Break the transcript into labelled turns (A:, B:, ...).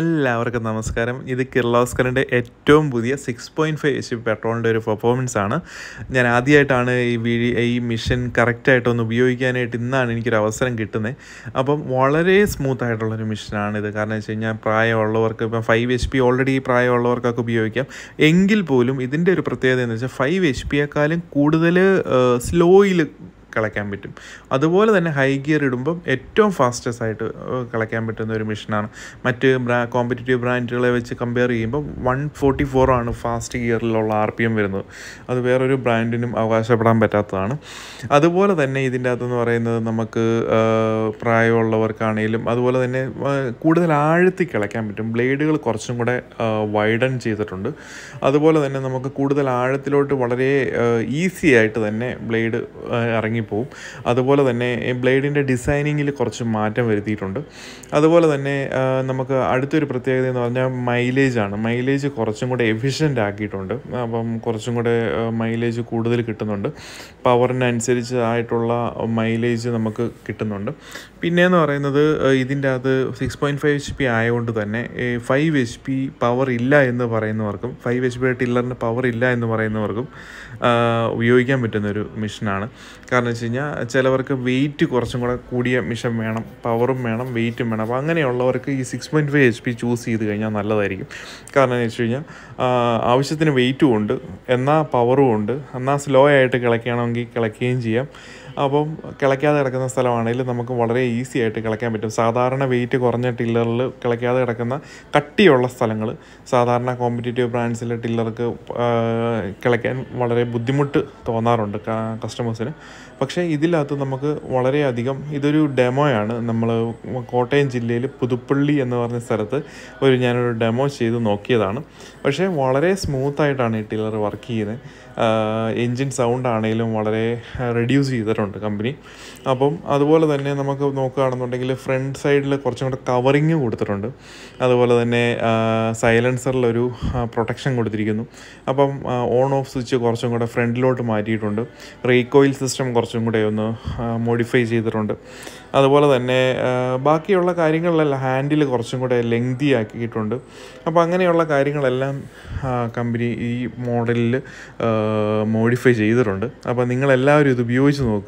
A: എല്ലാവർക്കും നമസ്കാരം ഇത് കിർലോസ്കറിൻ്റെ ഏറ്റവും പുതിയ സിക്സ് പോയിൻറ്റ് ഫൈവ് എച്ച് പെട്രോളിൻ്റെ ഒരു പെർഫോമൻസ് ആണ് ഞാൻ ആദ്യമായിട്ടാണ് ഈ വി ഈ മിഷൻ കറക്റ്റായിട്ടൊന്ന് ഉപയോഗിക്കാനായിട്ട് ഇന്നാണ് എനിക്കൊരു അവസരം കിട്ടുന്നത് അപ്പം വളരെ സ്മൂത്ത് ആയിട്ടുള്ളൊരു മിഷനാണിത് കാരണം വെച്ച് കഴിഞ്ഞാൽ പ്രായമുള്ളവർക്ക് ഇപ്പം ഫൈവ് എച്ച് പി ഓൾറെഡി പ്രായമുള്ളവർക്കൊക്കെ ഉപയോഗിക്കാം എങ്കിൽ പോലും ഇതിൻ്റെ ഒരു പ്രത്യേകത എന്ന് വെച്ചാൽ ഫൈവ് എച്ച് പിയേക്കാളും കൂടുതൽ സ്ലോയിൽ കളയ്ക്കാൻ പറ്റും അതുപോലെ തന്നെ ഹൈ ഗിയർ ഇടുമ്പം ഏറ്റവും ഫാസ്റ്റസ്റ്റ് ആയിട്ട് കളയ്ക്കാൻ പറ്റുന്ന ഒരു മെഷീനാണ് മറ്റ് ബ്രാ കോമ്പറ്റേറ്റീവ് ബ്രാൻഡുകളെ വെച്ച് കമ്പയർ ചെയ്യുമ്പോൾ വൺ ഫോർട്ടി ഫോർ ആണ് ഫാസ്റ്റ് ഗിയറിലുള്ള ആർ പി എം വരുന്നത് അത് വേറൊരു ബ്രാൻഡിനും അവകാശപ്പെടാൻ പറ്റാത്തതാണ് അതുപോലെ തന്നെ ഇതിൻ്റെ അകത്തെന്ന് പറയുന്നത് നമുക്ക് പ്രായമുള്ളവർക്കാണെങ്കിലും അതുപോലെ തന്നെ കൂടുതൽ ആഴത്തി കിളയ്ക്കാൻ പറ്റും ബ്ലേഡുകൾ കുറച്ചും കൂടെ വൈഡൻ ചെയ്തിട്ടുണ്ട് അതുപോലെ തന്നെ നമുക്ക് കൂടുതൽ ആഴത്തിലോട്ട് വളരെ ഈസി ആയിട്ട് തന്നെ ബ്ലേഡ് ഇറങ്ങി പോവും അതുപോലെ തന്നെ ബ്ലേഡിൻ്റെ ഡിസൈനിങ്ങിൽ കുറച്ച് മാറ്റം വരുത്തിയിട്ടുണ്ട് അതുപോലെ തന്നെ നമുക്ക് അടുത്തൊരു പ്രത്യേകത എന്ന് പറഞ്ഞാൽ മൈലേജ് ആണ് മൈലേജ് കുറച്ചും കൂടെ എഫിഷ്യൻ്റ് ആക്കിയിട്ടുണ്ട് അപ്പം കുറച്ചും കൂടെ മൈലേജ് കൂടുതൽ കിട്ടുന്നുണ്ട് പവറിനനുസരിച്ച് ആയിട്ടുള്ള മൈലേജ് നമുക്ക് കിട്ടുന്നുണ്ട് പിന്നെയെന്ന് പറയുന്നത് ഇതിൻ്റെ അത് six point five H P ആയതുകൊണ്ട് തന്നെ ഫൈവ് എച്ച് പി പവർ ഇല്ല എന്ന് പറയുന്നവർക്കും ഫൈവ് എച്ച് പി ടില്ലറിന് പവർ ഇല്ല എന്ന് പറയുന്നവർക്കും ഉപയോഗിക്കാൻ പറ്റുന്ന ഒരു മെഷീനാണ് കാരണം വെച്ച് കഴിഞ്ഞാൽ ചിലവർക്ക് വെയിറ്റ് കുറച്ചും കൂടെ കൂടിയ മിഷൻ വേണം പവറും വേണം വെയിറ്റും വേണം അപ്പോൾ അങ്ങനെയുള്ളവർക്ക് ഈ six point five H P choose ചെയ്ത് കഴിഞ്ഞാൽ നല്ലതായിരിക്കും കാരണം എന്ന് വെച്ച് കഴിഞ്ഞാൽ ആവശ്യത്തിന് വെയിറ്റും ഉണ്ട് എന്നാൽ പവറും ഉണ്ട് എന്നാൽ സ്ലോ ആയിട്ട് കിളയ്ക്കുകയാണെങ്കിൽ കിളയ്ക്കുകയും ചെയ്യാം അപ്പം കിളയ്ക്കാതെ കിടക്കുന്ന സ്ഥലമാണെങ്കിൽ നമുക്ക് വളരെ ഈസി ആയിട്ട് കിളയ്ക്കാൻ പറ്റും സാധാരണ വെയിറ്റ് കുറഞ്ഞ ടില്ലറിൽ കിളയ്ക്കാതെ കിടക്കുന്ന കട്ടിയുള്ള സ്ഥലങ്ങൾ സാധാരണ കോമ്പറ്റേറ്റീവ് ബ്രാൻഡ്സിലെ ടില്ലർക്ക് കിളയ്ക്കാൻ വളരെ ബുദ്ധിമുട്ട് തോന്നാറുണ്ട് കസ്റ്റമേഴ്സിന് പക്ഷേ ഇതിനകത്ത് നമുക്ക് വളരെയധികം ഇതൊരു ഡെമോയാണ് നമ്മൾ കോട്ടയം ജില്ലയിൽ പുതുപ്പള്ളി എന്ന് പറഞ്ഞ സ്ഥലത്ത് ഒരു ഞാനൊരു ഡെമോ ചെയ്ത് നോക്കിയതാണ് പക്ഷേ വളരെ സ്മൂത്തായിട്ടാണ് ഈ ടില്ലർ വർക്ക് ചെയ്യുന്നത് എൻജിൻ സൗണ്ട് ആണെങ്കിലും വളരെ റെഡ്യൂസ് ചെയ്തിട്ടുണ്ട് കമ്പനി അപ്പം അതുപോലെ തന്നെ നമുക്ക് നോക്കുകയാണെന്നുണ്ടെങ്കിൽ ഫ്രണ്ട് സൈഡിൽ കുറച്ചും കൂടെ കവറിങ് കൊടുത്തിട്ടുണ്ട് അതുപോലെ തന്നെ സൈലൻസറിലൊരു പ്രൊട്ടക്ഷൻ കൊടുത്തിരിക്കുന്നു അപ്പം ഓൺ ഓഫ് സ്വിച്ച് കുറച്ചും കൂടെ ഫ്രണ്ടിലോട്ട് മാറ്റിയിട്ടുണ്ട് റീകോയിൽ സിസ്റ്റം കുറച്ചും കൂടെ ഒന്ന് മോഡിഫൈ ചെയ്തിട്ടുണ്ട് അതുപോലെ തന്നെ ബാക്കിയുള്ള കാര്യങ്ങളിലെല്ലാം ഹാൻഡിൽ കുറച്ചും കൂടെ ലെങ്തി ആക്കിയിട്ടുണ്ട് അപ്പോൾ അങ്ങനെയുള്ള കാര്യങ്ങളെല്ലാം കമ്പനി ഈ മോഡലിൽ മോഡിഫൈ ചെയ്തിട്ടുണ്ട് അപ്പോൾ നിങ്ങളെല്ലാവരും ഇത് ഉപയോഗിച്ച് നോക്കുക